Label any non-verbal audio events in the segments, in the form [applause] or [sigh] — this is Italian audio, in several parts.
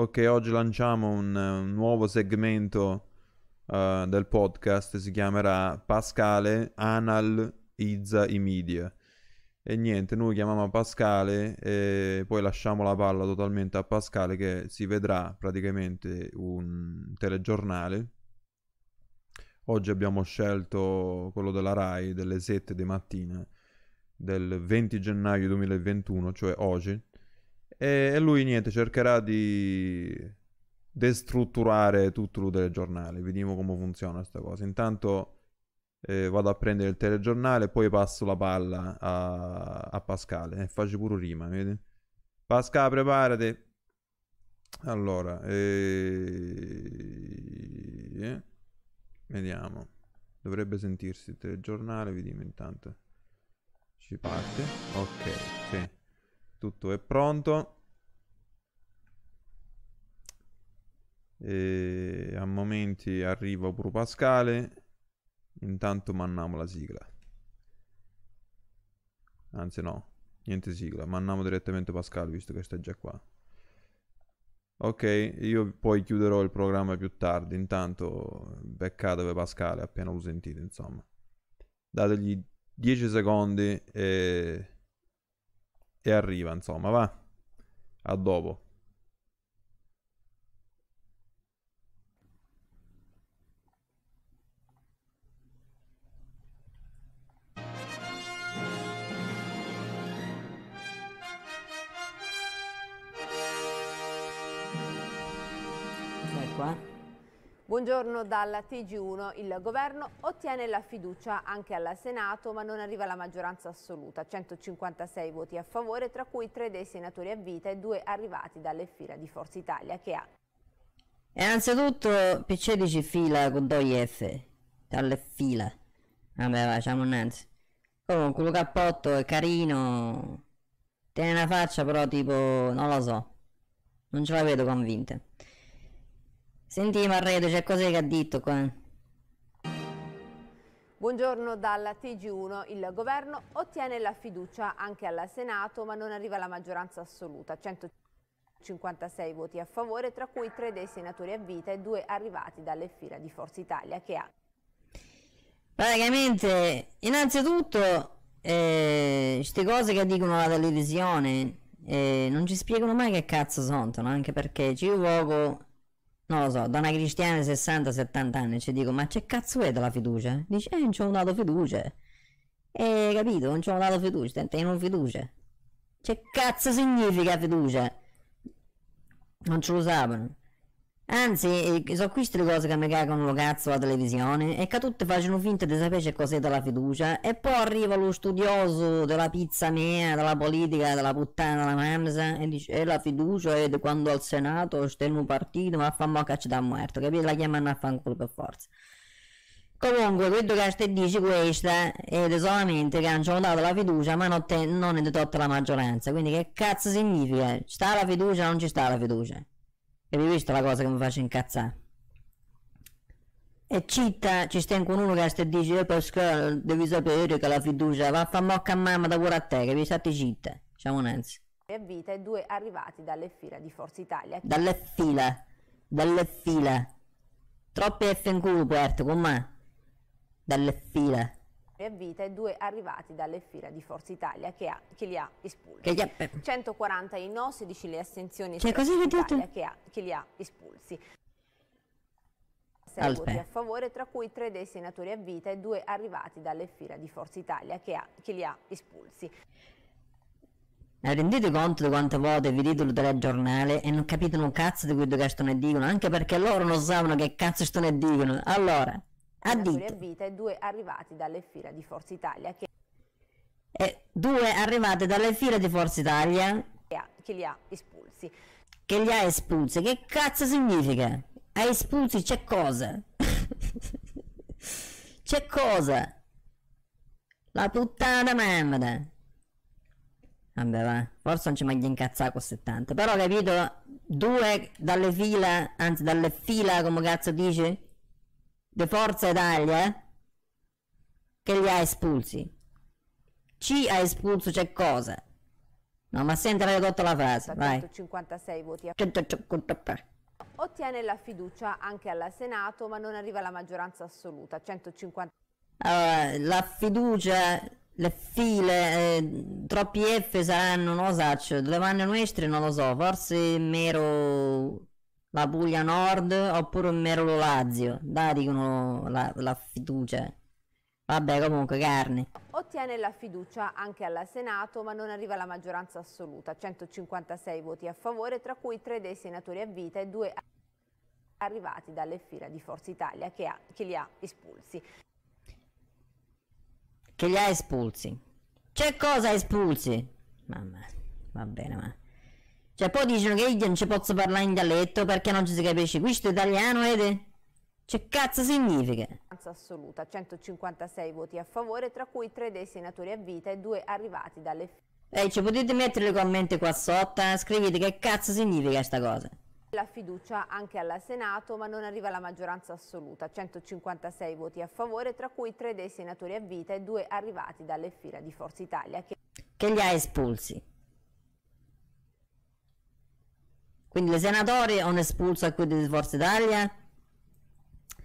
Ok, oggi lanciamo un, un nuovo segmento uh, del podcast, si chiamerà Pascale Analizza i Media. E niente, noi chiamiamo Pascale e poi lasciamo la palla totalmente a Pascale che si vedrà praticamente un telegiornale. Oggi abbiamo scelto quello della RAI delle 7 di mattina del 20 gennaio 2021, cioè oggi e, lui niente, cercherà di destrutturare tutto il telegiornale. Vediamo come funziona questa cosa. Intanto eh, vado a prendere il telegiornale, poi passo la palla a, a Pascale. E faccio pure rima, vedi? Pascale, preparati. Allora, eh... vediamo. Dovrebbe sentirsi il telegiornale, vediamo intanto. Ci parte. Ok, sì tutto è pronto. E a momenti arriva pure Pascale. Intanto mandiamo la sigla. Anzi no, niente sigla, mandiamo direttamente Pascale visto che sta già qua. Ok, io poi chiuderò il programma più tardi, intanto per Pascale appena lo sentite, insomma. Dategli 10 secondi e e arriva, insomma, va. A dopo. Buongiorno dalla TG1. Il governo ottiene la fiducia anche al Senato, ma non arriva la maggioranza assoluta. 156 voti a favore, tra cui tre dei senatori a vita e due arrivati dalle fila di Forza Italia, che ha. E anzitutto PC ci fila con due F. Dalle fila. Vabbè, facciamo innanzi. Comunque, lo cappotto è carino. Tiene una faccia, però, tipo, non lo so. Non ce la vedo convinta. Senti Marredo, c'è cosa che ha detto qua? Buongiorno dalla TG1. Il governo ottiene la fiducia anche al Senato, ma non arriva la maggioranza assoluta. 156 voti a favore, tra cui tre dei senatori a vita e due arrivati dalle fila di Forza Italia che ha. Praticamente, innanzitutto, queste eh, cose che dicono la televisione eh, non ci spiegano mai che cazzo sono, anche perché ci voco non lo so, donna cristiana di 60-70 anni, ci dico, ma c'è cazzo è della fiducia? Dice, eh, non ci ho dato fiducia. Eh, capito, non ci ho dato fiducia, te non fiducia. C'è cazzo significa fiducia? Non ce lo sapevano. Anzi, eh, sono queste le cose che mi cagano lo cazzo alla televisione e che tutti facciano finta di sapere cos'è della fiducia e poi arriva lo studioso della pizza mia, della politica, della puttana, della mamsa e dice e eh, la fiducia è di quando al Senato sta in un partito ma fanno a caccia da morto, capito? La chiamano a fanculo per forza. Comunque, quello che ti dici questa è solamente che hanno dato la fiducia, ma non, non è di tutta la maggioranza. Quindi, che cazzo significa? Ci sta la fiducia o non ci sta la fiducia? avete visto la cosa che mi faccio incazzare e cita ci stai con uno che sta dice eh, perché devi sapere che la fiducia va a far mocca a mamma da pure a te che vi state citta Nancy. E a vita e due arrivati dalle fila di Forza Italia dalle fila dalle fila troppe F in culo Puerto con me dalle fila a vita e due arrivati dalle fila di Forza Italia che, ha, che li ha espulsi. Che gli 140 i no, 16 le astensioni cioè, cosa Italia che, ha, che li ha espulsi. 6 voti a favore, tra cui 3 dei senatori a vita e 2 arrivati dalle fila di Forza Italia che, ha, che li ha espulsi. Rendete conto di quante volte vi dite il telegiornale e non capite un cazzo di quello che sto ne dicono, anche perché loro non sanno che cazzo sto ne dicono. Allora, senatori a vita e due arrivati dalle fila di Forza Italia. Che... E due arrivate dalle file di Forza Italia? Che, ha, che li ha espulsi. Che li ha espulsi? Che cazzo significa? Ha espulsi c'è cosa? [laughs] c'è cosa? La puttana merda. Vabbè va, forse non ci mangia incazzare così tanto, però capito, due dalle fila, anzi dalle fila come cazzo dici? di Forza Italia eh? che li ha espulsi. Ci ha espulso c'è cosa? No, ma senti, avevo detto la frase. vai. 156 voti a... 150 ottiene la fiducia anche alla Senato, ma non arriva alla maggioranza assoluta, 150. Allora, la fiducia, le file, eh, troppi F saranno, non lo so, le cioè, vanno nostre non lo so, forse mero la Puglia Nord oppure un merolo Lazio. Dai, dicono la, la fiducia. Vabbè, comunque, carne. Ottiene la fiducia anche alla Senato, ma non arriva alla maggioranza assoluta. 156 voti a favore, tra cui tre dei senatori a vita e 2 arrivati dalle fila di Forza Italia, che, ha, che li ha espulsi. Che li ha espulsi? C'è cosa espulsi? Mamma, va bene, ma... Cioè, poi dicono che io non ci posso parlare in dialetto perché non ci si capisce. Questo è italiano, vedi? Cioè, cazzo significa? assoluta, 156 voti a favore, tra cui 3 dei senatori a vita e 2 arrivati dalle... Ehi, ci potete mettere i commenti qua sotto? Eh? Scrivete che cazzo significa sta cosa. La fiducia anche alla Senato, ma non arriva la maggioranza assoluta, 156 voti a favore, tra cui tre dei senatori a vita e due arrivati dalle fila di Forza Italia. Che, che li ha espulsi. Quindi le senatori hanno espulso a quelli di Forza Italia?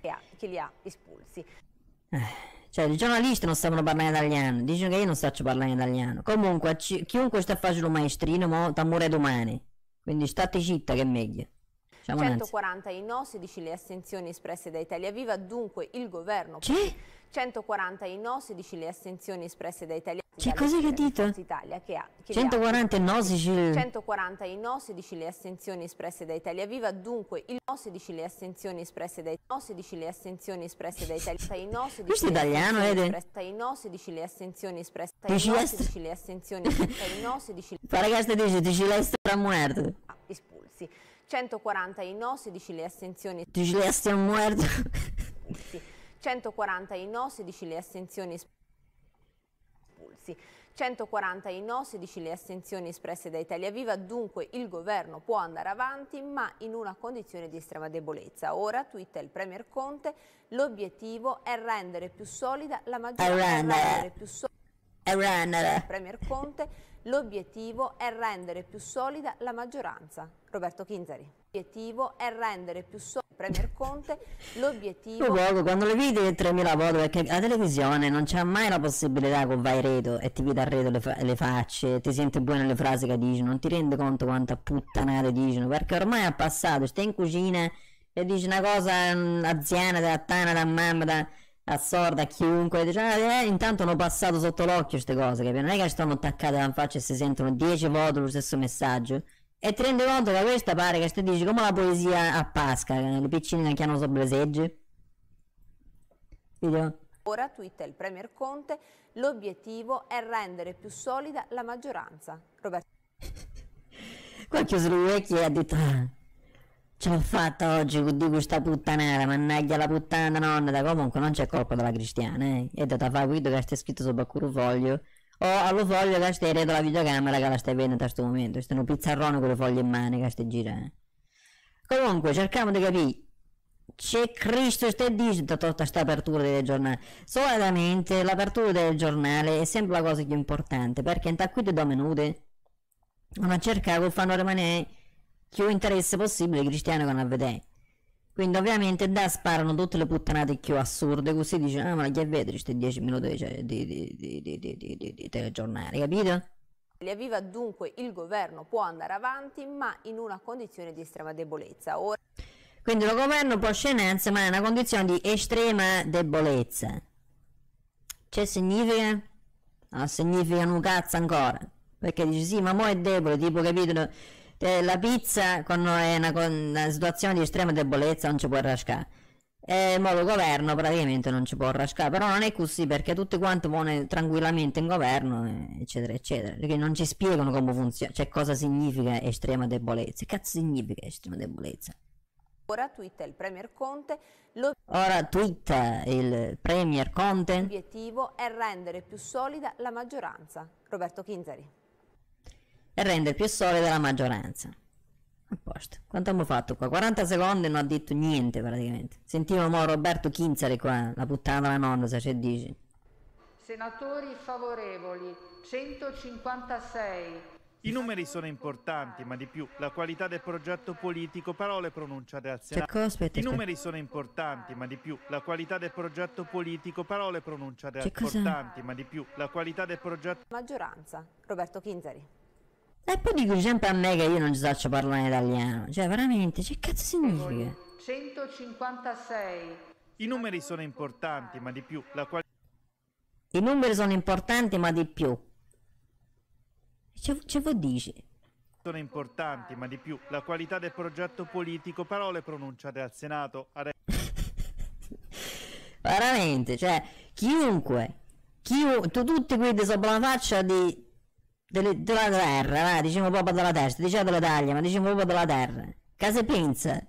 Chi, ha, chi li ha espulsi? Eh, cioè, i giornalisti non sanno parlare italiano, dicono che io non sto parlando italiano. Comunque, chiunque sta facendo un maestrino, mo, sta domani. Quindi state citta che è meglio. Diciamo 140 i no, 16 le astensioni espresse da Italia Viva, dunque il governo... C'è? 140 i no, 16 le astensioni espresse da italiani. Che cosa hai detto? Italia, che ha, che 140 no, 16... 140 i no, 16 le astensioni espresse da Italia Viva, dunque il no, 16 le astensioni espresse da no, 16 le astensioni espresse da Italia i no, 16 italiano, vedi? I no, 16 le astensioni espresse da no, 16 le astensioni espresse da no, 16 le... Ragazzi, dice, dici lei sta muerto. Espulsi. Ah, 140 i no, 16 le astensioni... Dici lei sta muerto. 140 i no, 16 le astensioni espulsi. 140 i no, 16 le astensioni espresse da Italia Viva, dunque il governo può andare avanti ma in una condizione di estrema debolezza. Ora, twitta il Premier Conte, l'obiettivo è rendere più solida la maggioranza. Il Premier Conte, l'obiettivo è rendere più solida la maggioranza. Roberto Kinzari. L'obiettivo è rendere più solida Premier Conte, l'obiettivo... Io quando le vidi 3.000 volte, perché la televisione non c'è mai la possibilità che vai reto e ti vedi a reto le, fa le, facce, ti senti buone le frasi che dici, non ti rendi conto quanta puttanate dicono, perché ormai è passato, stai in cucina e dici una cosa mh, mm, aziana, da tana, da mamma, da a sorda, a chiunque, diciamo, eh, intanto hanno passato sotto l'occhio queste cose, capito? Non è che stanno attaccate alla faccia e si sentono 10 volte lo stesso messaggio. E ti rendi conto che questa pare che tu dici come la poesia a Pasqua, le piccine che hanno sobreseggi? Video? Ora twitta il Premier Conte, l'obiettivo è rendere più solida la maggioranza. Roberto. [laughs] Qua ha chiuso e ha detto ah, ce l'ho fatta oggi di questa puttanera, mannaggia la puttana nonna, da comunque non c'è colpa della cristiana, eh. E da fa Guido che sta scritto sopra il curvoglio ho la foglia che stai dietro la videocamera che la stai vedendo in questo momento stanno un pizzarrone con le foglie in mano che stai girando eh. comunque cerchiamo di capire c'è Cristo stai dicendo tutta questa apertura del giornale solitamente l'apertura del giornale è sempre la cosa più importante perché in tacquito ti do minuti ma cercavo di far rimanere più interesse possibile cristiano che non vedere quindi ovviamente da sparano tutte le puttanate più assurde, così dice, ah ma che vedi queste 10 minuti cioè, di, di, di, di telegiornale, capito? Aviva dunque il governo può andare avanti ma in una condizione di estrema debolezza. Ora... Quindi il governo può scendersi ma in una condizione di estrema debolezza. Cioè significa? No, significa non cazzo ancora. Perché dici sì ma mo è debole, tipo capito? Cioè, la pizza con, è una, con una situazione di estrema debolezza, non ci può rascare. E mo lo governo praticamente non ci può rascare, però non è così perché tutti quanti vanno tranquillamente in governo, eh, eccetera, eccetera, perché non ci spiegano come funziona, cioè cosa significa estrema debolezza. che Cazzo significa estrema debolezza? Ora twitta il Premier Conte. Lo... Ora twitta il Premier Conte. L'obiettivo è rendere più solida la maggioranza. Roberto Chinzari e rende più solida la maggioranza. A posto. Quanto abbiamo fatto qua? 40 secondi e non ha detto niente praticamente. Sentiamo mo Roberto Chinzari qua, la puttana della nonna, se ce dici. Senatori favorevoli, 156. I numeri sono importanti, ma di più la qualità del progetto politico, parole pronunciate al cioè, Senato. Cioè, aspetta, I numeri sono importanti, ma di più la qualità del progetto politico, parole pronunciate cioè, al Senato. Importanti, ma di più la qualità del progetto. Maggioranza, Roberto Chinzari. E poi dico sempre a me che io non ci faccio parlare italiano. Cioè, veramente, cioè, che cazzo significa? 156. I numeri sono importanti, ma di più la qualità. I numeri sono importanti, ma di più. Ce, ce vuoi dici? Sono importanti, ma di più la qualità del progetto politico, parole pronunciate al Senato. Are... veramente, cioè, chiunque, chiunque, tutti quelli sopra la faccia di delle, della terra, va, diciamo proprio della testa, diciamo della taglia, ma diciamo proprio della terra. Cosa pensa?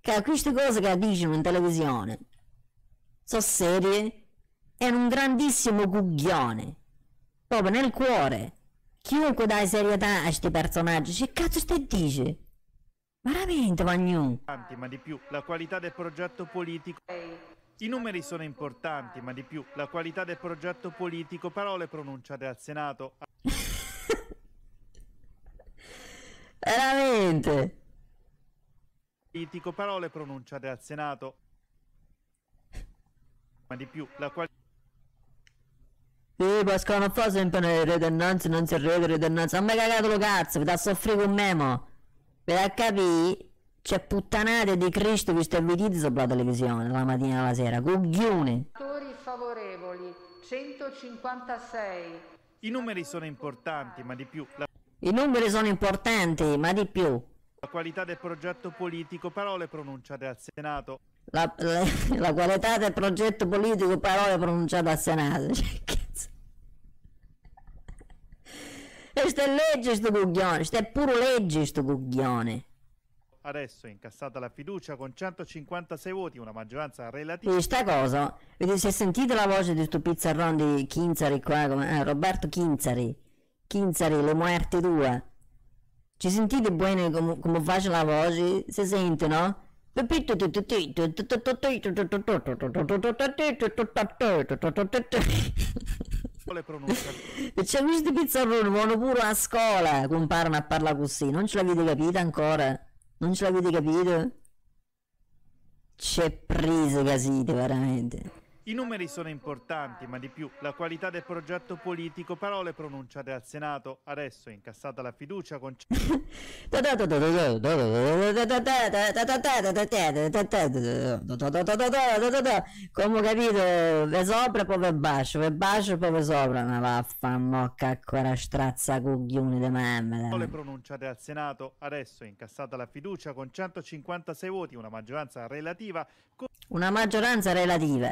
Che a queste cose che dicono in televisione sono serie? È un grandissimo cuglione, proprio nel cuore. Chiunque dà serietà a questi personaggi, che cazzo stai dice? Veramente, Magnu? Ma di più, la qualità del progetto politico... I numeri sono importanti, ma di più, la qualità del progetto politico, parole pronunciate al Senato... [laughs] Veramente? Critico parole pronunciate al Senato. Ma di più, la quale... Sì, Pasquale, non fa sempre le redondanze, non si arreda le redondanze. Non mi cagato lo cazzo, vi da soffrire un memo. Vi da capire? C'è puttanate di Cristo che sta vedendo sopra la televisione, la mattina e la sera, coglione. favorevoli, 156. I numeri sono importanti, ma di più... La... I numeri sono importanti, ma di più. La qualità del progetto politico, parole pronunciate al Senato. La, la, [laughs] la qualità del progetto politico, parole pronunciate al Senato. [laughs] e è legge sto cuglione, è pure legge sto cuglione. Adesso è incassata la fiducia con 156 voti, una maggioranza relativa. Questa cosa, vedete se sentite la voce di sto pizzarrone di Kinzari qua, come, eh, Roberto Kinzari. 15 le muerte 2. Ci sentite bene come, faccio la voce? Si sente, no? Quale pronuncia? C'è questo pizzarrone, vanno pure a scuola, comparano a parlare così. Non ce l'avete capito ancora? Non ce l'avete capito? C'è presa casite, veramente. I numeri sono importanti, ma di più la qualità del progetto politico, parole pronunciate al Senato. Adesso incassata la fiducia con... Come capito, ve sopra poi ve bacio, ve bacio poi ve sopra, una vaffanmocca ancora strazza cuglioni di mamma. Parole pronunciate al Senato, adesso è incassata la fiducia con 156 voti, una maggioranza relativa. Con... Una maggioranza relativa.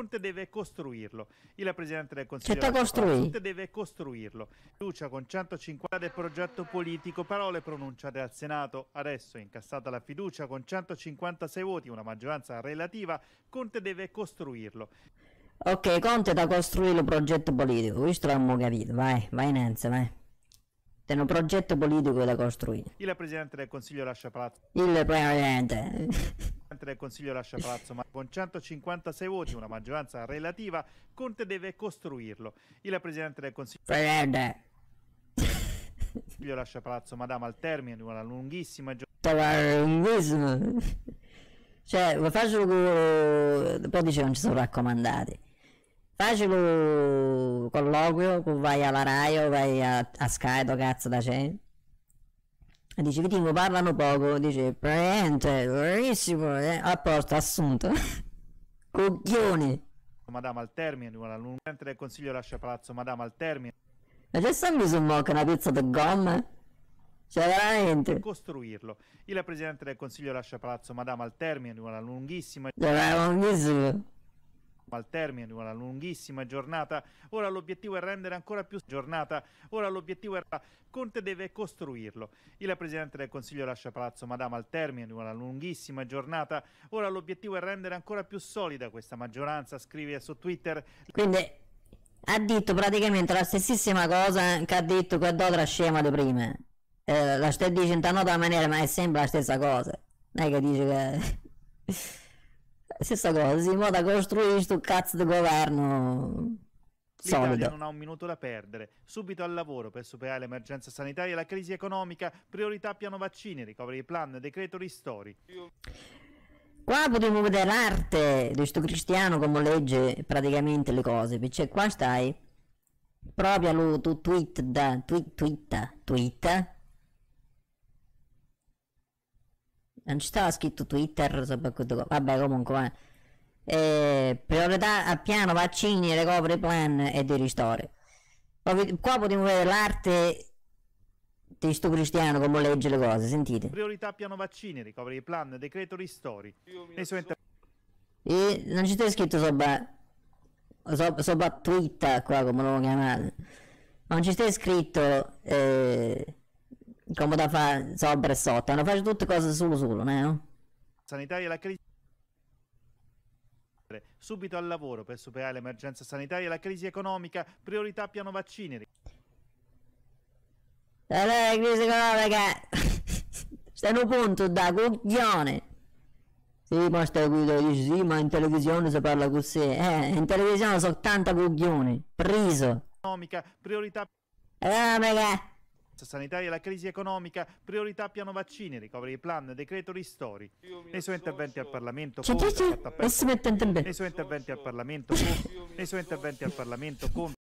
Conte deve costruirlo. Il Presidente del Consiglio cioè, Conte deve costruirlo. Lucia con 150 del progetto politico, parole pronunciate al Senato. Adesso incassata la fiducia con 156 voti, una maggioranza relativa. Conte deve costruirlo. Ok, Conte da costruire il progetto politico, questo l'abbiamo capito, vai, vai Nanza, vai. C'è un progetto politico da costruire. Il Presidente del Consiglio lascia palazzo. Il Presidente... Presidente del Consiglio lascia palazzo, ma con 156 voti, una maggioranza relativa, Conte deve costruirlo. Il Presidente del Consiglio... Presidente! Consiglio lascia palazzo, madama, al termine di una lunghissima giornata... Cioè, lunghissima! Cioè, faccio... Poi dicevo, non ci sono raccomandati facile colloquio, vai alla RAI o vai a, a Sky, do cazzo da c'è dice Vitingo parlano poco, dice praticamente bravissimo, eh? apposta posto, assunto. [laughs] Coglione. Oh, madama al termine, mentre il consiglio lascia palazzo, madama al termine. Ma c'è sempre su mocca una pezza di gomma? Cioè, veramente. Costruirlo. Il presidente del consiglio lascia palazzo, madama al termine, una lunghissima. Era lunghissimo. Cioè, al termine di una lunghissima giornata. Ora l'obiettivo è rendere ancora più giornata. Ora l'obiettivo è Conte deve costruirlo. Il presidente del Consiglio lascia Palazzo Madama al termine di una lunghissima giornata. Ora l'obiettivo è rendere ancora più solida questa maggioranza, scrive su Twitter. Quindi ha detto praticamente la stessissima cosa che ha detto quel d'altra scema di prima. Eh, la stai dicendo in una maniera, ma è sempre la stessa cosa. Non è che dice che Stessa cosa, in modo da costruire un cazzo di governo L'Italia Solido. non ha un minuto da perdere. Subito al lavoro per superare l'emergenza sanitaria e la crisi economica. Priorità piano vaccini, recovery plan, decreto ristori. Qua potremmo vedere l'arte di questo cristiano come legge praticamente le cose. Perché qua stai proprio tu tweet da tweet, tweet, tweet non ci stava scritto Twitter, vabbè comunque, eh, priorità a piano vaccini, recovery plan e di ristori. Qua potremmo vedere l'arte di sto cristiano come legge le cose, sentite. Priorità a piano vaccini, recovery plan, decreto ristori. Inter... E non ci sta scritto sopra, sopra, sopra Twitter, qua come lo chiamate, non ci sta scritto... Eh, come da fare sopra e sotto, hanno fatto tutte cose solo solo, no? Sanitaria la crisi subito al lavoro per superare l'emergenza sanitaria e la crisi economica, priorità piano vaccini. Allora, eh, la crisi economica sta in punto da coglione. Sì, ma stai qui, dici, sì, ma in televisione si parla così. Eh, in televisione sono soltanto coglioni, preso. Economica, priorità... Allora, eh, raga, emergenza sanitaria e la crisi economica, priorità piano vaccini, ricoveri plan, decreto ristori. Nei suoi interventi al Parlamento, nei suoi interventi al Parlamento, nei suoi interventi al Parlamento,